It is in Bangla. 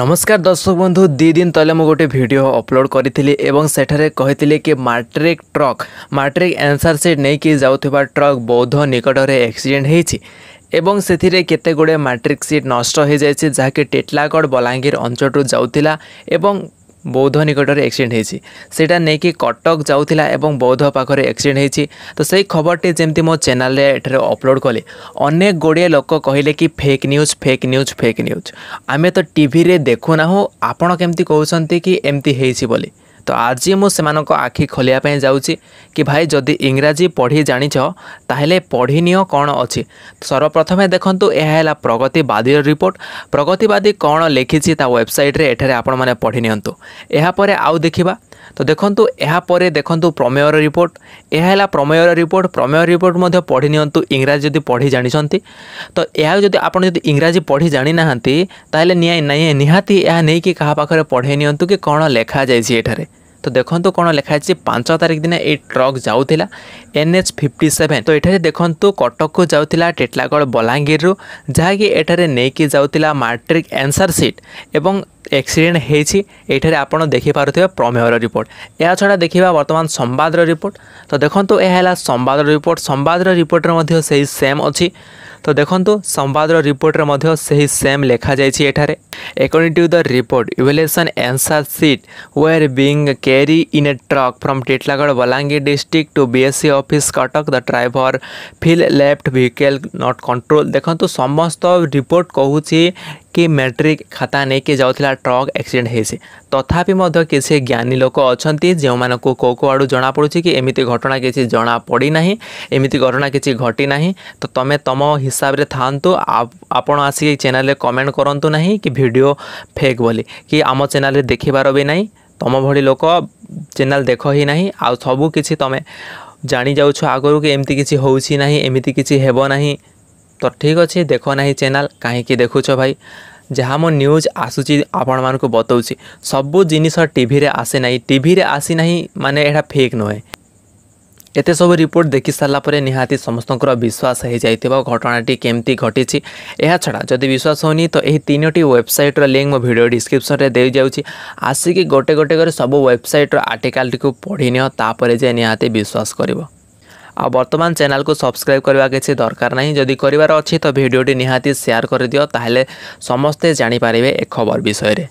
নমস্কার দর্শক বন্ধু দুই দিন তলে মু গোটে ভিডিও অপলোড করেছিলি এবং সেঠারে কহিলি কি মাট্রিক ট্রক মাট্রিক আনসার সিট নেইকি যাওয়া ট্রক বৌদ্ধ নিকটরে আক্সিডেন্ট হয়েছে এবং ସେଥିରେ କେତେ ଗୁଡ଼ିଏ ମାଟ୍ରିକ୍ ସିଟ୍ ନଷ୍ଟ ହୋଇଯାଇଛି ଯାହାକି ଟିଟଲାଗଡ଼ ବଲାଙ୍ଗୀର ଅଞ୍ଚଳରୁ ଯାଉଥିଲା ଏବଂ বৌদ্ধ নিকটরে এক্সিডেন্ট হয়েছি সেটা নেইকি কটক যাওয়া এবং বৌদ্ধ পাখে এক্সিডেন্ট হয়েছি তো সেই খবরটি যেমি মো চ্যানেলে এখানে অপলোড কলে অনেক গুড়িয়ে লোক কহিলে কি fake news fake news fake news আমি তো টিভিরে দেখু না আপনার কেমতি কৌন কি এমতি হয়েছি বলে ତ ଆଜି ମୁଁ ସେମାନଙ୍କ ଆଖି ଖୋଲିବା ପାଇଁ ଯାଉଛି କି ଭାଇ ଯଦି ଇଂରାଜୀ ପଢ଼ି ଜାଣିଛ ତାହେଲେ ପଢ଼ିନିଅ କ'ଣ ଅଛି ସର୍ବପ୍ରଥମେ ଦେଖନ୍ତୁ ଏହା ହେଲା ପ୍ରଗତିବାଦୀର ରିପୋର୍ଟ ପ୍ରଗତିବାଦୀ କ'ଣ ଲେଖିଛି ତା ୱେବସାଇଟ୍ରେ ଏଠାରେ ଆପଣମାନେ ପଢ଼ି ନିଅନ୍ତୁ ଏହାପରେ ଆଉ ଦେଖିବା ତ ଦେଖନ୍ତୁ ଏହାପରେ ଦେଖନ୍ତୁ ପ୍ରମେୟର ରିପୋର୍ଟ ଏହା ହେଲା ପ୍ରମେୟର ରିପୋର୍ଟ ପ୍ରମେୟ ରିପୋର୍ଟ ମଧ୍ୟ ପଢ଼ି ନିଅନ୍ତୁ ଇଂରାଜୀ ଯଦି ପଢ଼ି ଜାଣିଛନ୍ତି ତ ଏହା ଯଦି ଆପଣ ଯଦି ଇଂରାଜୀ ପଢ଼ି ଜାଣିନାହାନ୍ତି ତାହେଲେ ନିହାତି ଏହା ନେଇକି କାହା ପାଖରେ ପଢ଼େଇ ନିଅନ୍ତୁ କି କ'ଣ ଲେଖାଯାଇଛି ଏଠାରେ তো দেখন্তু কোণ লেখা হয়েছে পাঁচ তারিখ দিন এই ট্রক যাওয়া এনএচ ফিফটি সেভেন তো এখানে দেখন্তু কটক যাওয়া টেটলাগড় বলাঙ্গীর যাকি এখানে নেইকি যাওয়া মাট্রিক আনসার সিট এবং एक्सीडेंट होठार आप देखिपुवे प्रमेयर रिपोर्ट या छड़ा देखा बर्तमान संवादर रिपोर्ट तो देखो यह संवादर रिपोर्ट संवादर रिपोर्टर से सेम अच्छी ତ ଦେଖନ୍ତୁ ସମ୍ବାଦର ରିପୋର୍ଟରେ ମଧ୍ୟ ସେହି ସେମ୍ ଲେଖାଯାଇଛି ଏଠାରେ According to the report, evaluation answer sheet were being carried in a truck from Titlagad Balangir district to BSc office Katak. The driver feel left vehicle not control. দেখন্তু সমস্ত রিপোর্ট কহুছি କି ମେଟ୍ରିକ୍ ଖାତା ନେଇକି ଯାଉଥିଲା ଟ୍ରକ୍ ଆକ୍ସିଡେଣ୍ଟ ହେଇଛି ତଥାପି ମଧ୍ୟ କିଛି ଜ୍ଞାନୀ ଲୋକ ଅଛନ୍ତି ଯେଉଁମାନଙ୍କୁ କେଉଁ କେଉଁ ଆଡ଼ୁ ଜଣାପଡ଼ୁଛି କି ଏମିତି ଘଟଣା କିଛି ଜଣାପଡ଼ିନାହିଁ ଏମିତି ଘଟଣା କିଛି ଘଟିନାହିଁ ତ ତୁମେ ତୁମ ହିସାବରେ ଥାଆନ୍ତୁ ଆପଣ ଆସିକି ଚ୍ୟାନେଲରେ କମେଣ୍ଟ କରନ୍ତୁ ନାହିଁ କି ଭିଡ଼ିଓ ଫେକ୍ ବୋଲି କି ଆମ ଚ୍ୟାନେଲରେ ଦେଖିବାର ବି ନାହିଁ ତୁମ ଭଳି ଲୋକ ଚ୍ୟାନେଲ୍ ଦେଖ ହିଁ ନାହିଁ ଆଉ ସବୁକିଛି କିଛି ତୁମେ ଜାଣିଯାଉଛ ଆଗରୁ କି ଏମିତି କିଛି ହେଉଛି ନାହିଁ ଏମିତି କିଛି ହେବ ନାହିଁ ତ ଠିକ୍ ଅଛି ଦେଖ ନାହିଁ ଚ୍ୟାନେଲ୍ କାହିଁକି ଦେଖୁଛ ଭାଇ ଯାହା ମୋ ନ୍ୟୁଜ୍ ଆସୁଛି ଆପଣମାନଙ୍କୁ ବତାଉଛି ସବୁ ଜିନିଷ ଟିଭିରେ ଆସେ ନାହିଁ ଟିଭିରେ ଆସି ନାହିଁ ମାନେ ଏଇଟା ଫେକ୍ ନୁହେଁ ଏତେ ସବୁ ରିପୋର୍ଟ ଦେଖିସାରିଲା ପରେ ନିହାତି ସମସ୍ତଙ୍କର ବିଶ୍ୱାସ ହୋଇଯାଇଥିବ ଘଟଣାଟି କେମିତି ଘଟିଛି ଏହା ଛଡ଼ା ଯଦି ବିଶ୍ୱାସ ହେଉନି ତ ଏହି ତିନୋଟି ୱେବସାଇଟ୍ର ଲିଙ୍କ୍ ମୋ ଭିଡ଼ିଓ ଡିସ୍କ୍ରିପ୍ସନ୍ରେ ଦେଇଯାଉଛି ଆସିକି ଗୋଟେ ଗୋଟେ କରି ସବୁ ୱେବସାଇଟ୍ର ଆର୍ଟିକାଲ୍ଟିକୁ ପଢ଼ିନିଅ ତାପରେ ଯେ ନିହାତି ବିଶ୍ୱାସ କରିବ ଆଉ ବର୍ତ୍ତମାନ ଚ୍ୟାନେଲକୁ ସବସ୍କ୍ରାଇବ୍ କରିବା କିଛି ଦରକାର ନାହିଁ ଯଦି କରିବାର ଅଛି ତ ଭିଡ଼ିଓଟି ନିହାତି ସେୟାର କରିଦିଅ ତାହେଲେ ସମସ୍ତେ ଜାଣିପାରିବେ ଏ ଖବର ବିଷୟରେ